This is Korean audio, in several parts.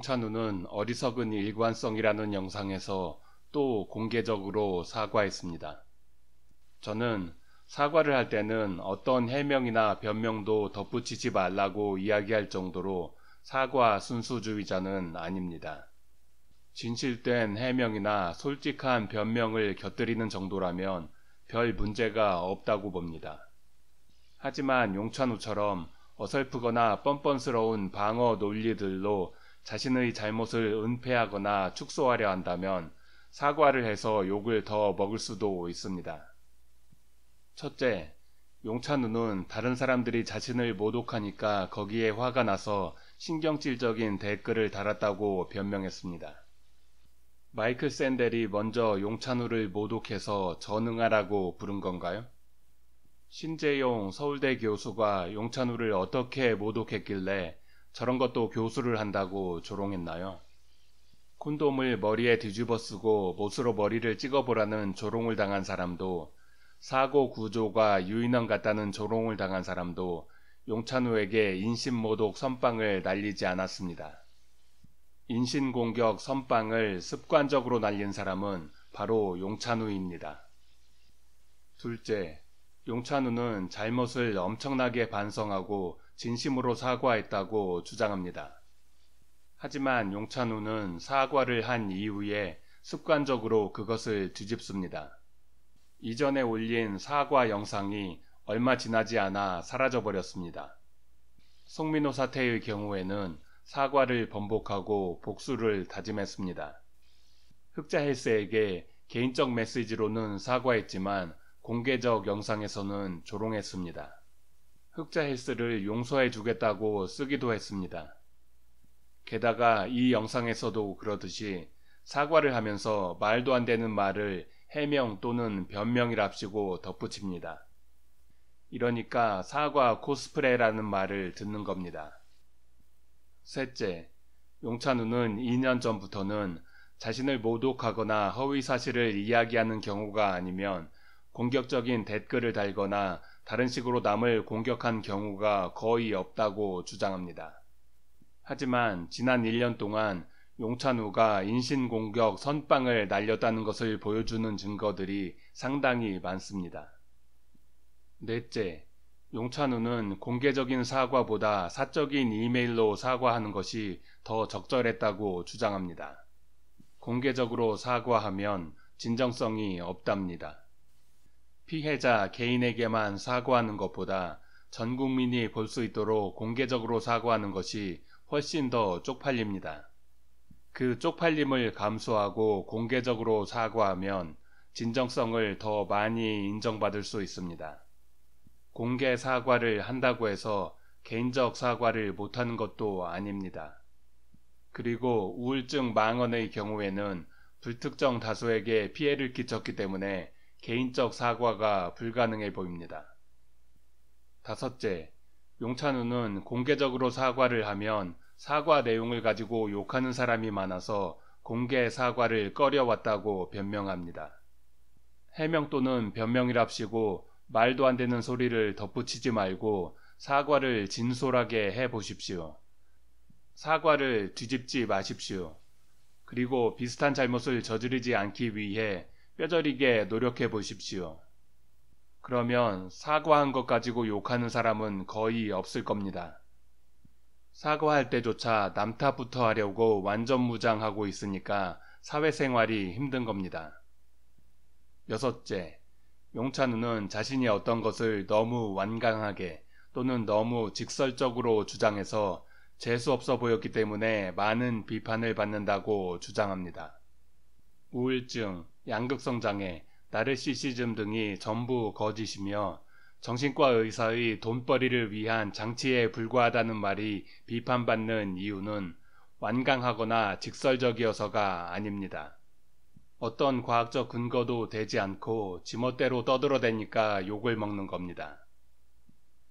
정찬우는 어리석은 일관성이라는 영상에서 또 공개적으로 사과했습니다. 저는 사과를 할 때는 어떤 해명이나 변명도 덧붙이지 말라고 이야기할 정도로 사과 순수주의자는 아닙니다. 진실된 해명이나 솔직한 변명을 곁들이는 정도라면 별 문제가 없다고 봅니다. 하지만 용찬우처럼 어설프거나 뻔뻔스러운 방어 논리들로 자신의 잘못을 은폐하거나 축소하려 한다면 사과를 해서 욕을 더 먹을 수도 있습니다. 첫째, 용찬우는 다른 사람들이 자신을 모독하니까 거기에 화가 나서 신경질적인 댓글을 달았다고 변명했습니다. 마이클 샌델이 먼저 용찬우를 모독해서 전응하라고 부른 건가요? 신재용 서울대 교수가 용찬우를 어떻게 모독했길래 저런 것도 교수를 한다고 조롱했나요? 콘돔을 머리에 뒤집어 쓰고 못으로 머리를 찍어보라는 조롱을 당한 사람도 사고 구조가 유인원 같다는 조롱을 당한 사람도 용찬우에게 인신모독 선빵을 날리지 않았습니다. 인신공격 선빵을 습관적으로 날린 사람은 바로 용찬우입니다. 둘째, 용찬우는 잘못을 엄청나게 반성하고 진심으로 사과했다고 주장합니다. 하지만 용찬우는 사과를 한 이후에 습관적으로 그것을 뒤집습니다. 이전에 올린 사과 영상이 얼마 지나지 않아 사라져버렸습니다. 송민호 사태의 경우에는 사과를 번복하고 복수를 다짐했습니다. 흑자 헬스에게 개인적 메시지로는 사과했지만 공개적 영상에서는 조롱했습니다. 흑자 헬스를 용서해 주겠다고 쓰기도 했습니다. 게다가 이 영상에서도 그러듯이 사과를 하면서 말도 안 되는 말을 해명 또는 변명이랍시고 덧붙입니다. 이러니까 사과 코스프레라는 말을 듣는 겁니다. 셋째, 용찬우는 2년 전부터는 자신을 모독하거나 허위 사실을 이야기하는 경우가 아니면 공격적인 댓글을 달거나 다른 식으로 남을 공격한 경우가 거의 없다고 주장합니다. 하지만 지난 1년 동안 용찬우가 인신공격 선빵을 날렸다는 것을 보여주는 증거들이 상당히 많습니다. 넷째, 용찬우는 공개적인 사과보다 사적인 이메일로 사과하는 것이 더 적절했다고 주장합니다. 공개적으로 사과하면 진정성이 없답니다. 피해자 개인에게만 사과하는 것보다 전 국민이 볼 수 있도록 공개적으로 사과하는 것이 훨씬 더 쪽팔립니다. 그 쪽팔림을 감수하고 공개적으로 사과하면 진정성을 더 많이 인정받을 수 있습니다. 공개 사과를 한다고 해서 개인적 사과를 못하는 것도 아닙니다. 그리고 우울증 망언의 경우에는 불특정 다수에게 피해를 끼쳤기 때문에 개인적 사과가 불가능해 보입니다. 다섯째, 용찬우는 공개적으로 사과를 하면 사과 내용을 가지고 욕하는 사람이 많아서 공개 사과를 꺼려왔다고 변명합니다. 해명 또는 변명이랍시고 말도 안 되는 소리를 덧붙이지 말고 사과를 진솔하게 해 보십시오. 사과를 뒤집지 마십시오. 그리고 비슷한 잘못을 저지르지 않기 위해 뼈저리게 노력해 보십시오. 그러면 사과한 것 가지고 욕하는 사람은 거의 없을 겁니다. 사과할 때조차 남탓부터 하려고 완전 무장하고 있으니까 사회생활이 힘든 겁니다. 여섯째, 용찬우는 자신이 어떤 것을 너무 완강하게 또는 너무 직설적으로 주장해서 재수없어 보였기 때문에 많은 비판을 받는다고 주장합니다. 우울증, 양극성 장애, 나르시시즘 등이 전부 거짓이며 정신과 의사의 돈벌이를 위한 장치에 불과하다는 말이 비판받는 이유는 완강하거나 직설적이어서가 아닙니다. 어떤 과학적 근거도 되지 않고 지멋대로 떠들어대니까 욕을 먹는 겁니다.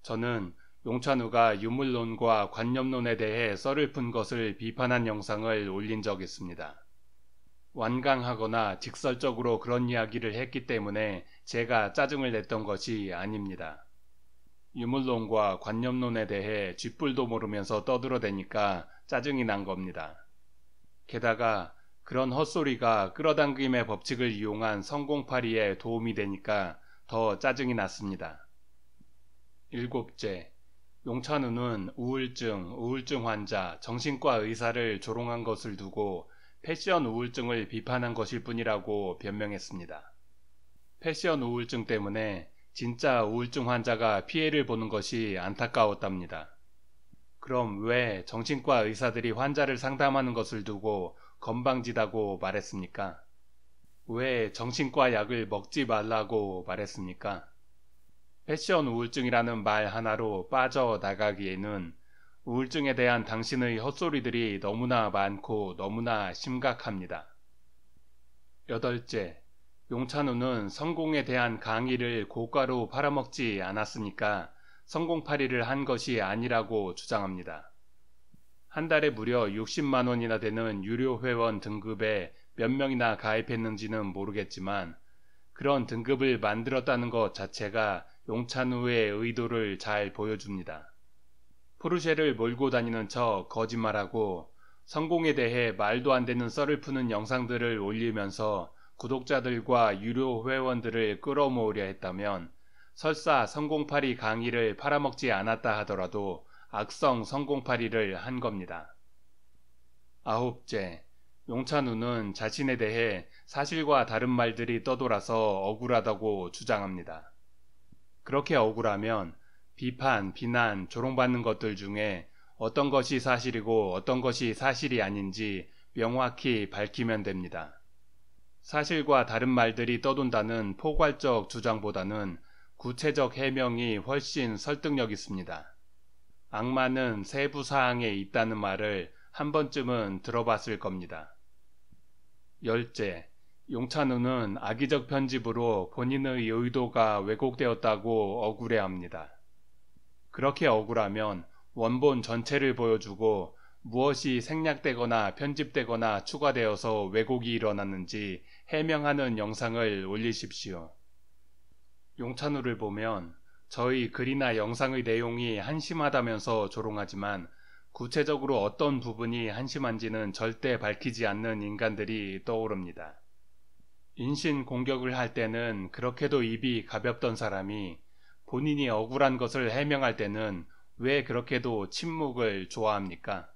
저는 용찬우가 유물론과 관념론에 대해 썰을 푼 것을 비판한 영상을 올린 적 있습니다. 완강하거나 직설적으로 그런 이야기를 했기 때문에 제가 짜증을 냈던 것이 아닙니다. 유물론과 관념론에 대해 쥐뿔도 모르면서 떠들어대니까 짜증이 난 겁니다. 게다가 그런 헛소리가 끌어당김의 법칙을 이용한 성공팔이에 도움이 되니까 더 짜증이 났습니다. 일곱째, 용찬우는 우울증, 우울증 환자, 정신과 의사를 조롱한 것을 두고 패션 우울증을 비판한 것일 뿐이라고 변명했습니다. 패션 우울증 때문에 진짜 우울증 환자가 피해를 보는 것이 안타까웠답니다. 그럼 왜 정신과 의사들이 환자를 상담하는 것을 두고 건방지다고 말했습니까? 왜 정신과 약을 먹지 말라고 말했습니까? 패션 우울증이라는 말 하나로 빠져나가기에는 우울증에 대한 당신의 헛소리들이 너무나 많고 너무나 심각합니다. 여덟째, 용찬우는 성공에 대한 강의를 고가로 팔아먹지 않았으니까 성공팔이를 한 것이 아니라고 주장합니다. 한 달에 무려 60만 원이나 되는 유료 회원 등급에 몇 명이나 가입했는지는 모르겠지만 그런 등급을 만들었다는 것 자체가 용찬우의 의도를 잘 보여줍니다. 포르쉐를 몰고 다니는 척 거짓말하고 성공에 대해 말도 안 되는 썰을 푸는 영상들을 올리면서 구독자들과 유료 회원들을 끌어모으려 했다면 설사 성공팔이 강의를 팔아먹지 않았다 하더라도 악성 성공팔이를 한 겁니다. 아홉째, 용찬우는 자신에 대해 사실과 다른 말들이 떠돌아서 억울하다고 주장합니다. 그렇게 억울하면 비판, 비난, 조롱받는 것들 중에 어떤 것이 사실이고 어떤 것이 사실이 아닌지 명확히 밝히면 됩니다. 사실과 다른 말들이 떠돈다는 포괄적 주장보다는 구체적 해명이 훨씬 설득력 있습니다. 악마는 세부 사항에 있다는 말을 한 번쯤은 들어봤을 겁니다. 열째, 용찬우는 악의적 편집으로 본인의 의도가 왜곡되었다고 억울해합니다. 그렇게 억울하면 원본 전체를 보여주고 무엇이 생략되거나 편집되거나 추가되어서 왜곡이 일어났는지 해명하는 영상을 올리십시오. 용찬우를 보면 저희 글이나 영상의 내용이 한심하다면서 조롱하지만 구체적으로 어떤 부분이 한심한지는 절대 밝히지 않는 인간들이 떠오릅니다. 인신 공격을 할 때는 그렇게도 입이 가볍던 사람이 본인이 억울한 것을 해명할 때는 왜 그렇게도 침묵을 좋아합니까?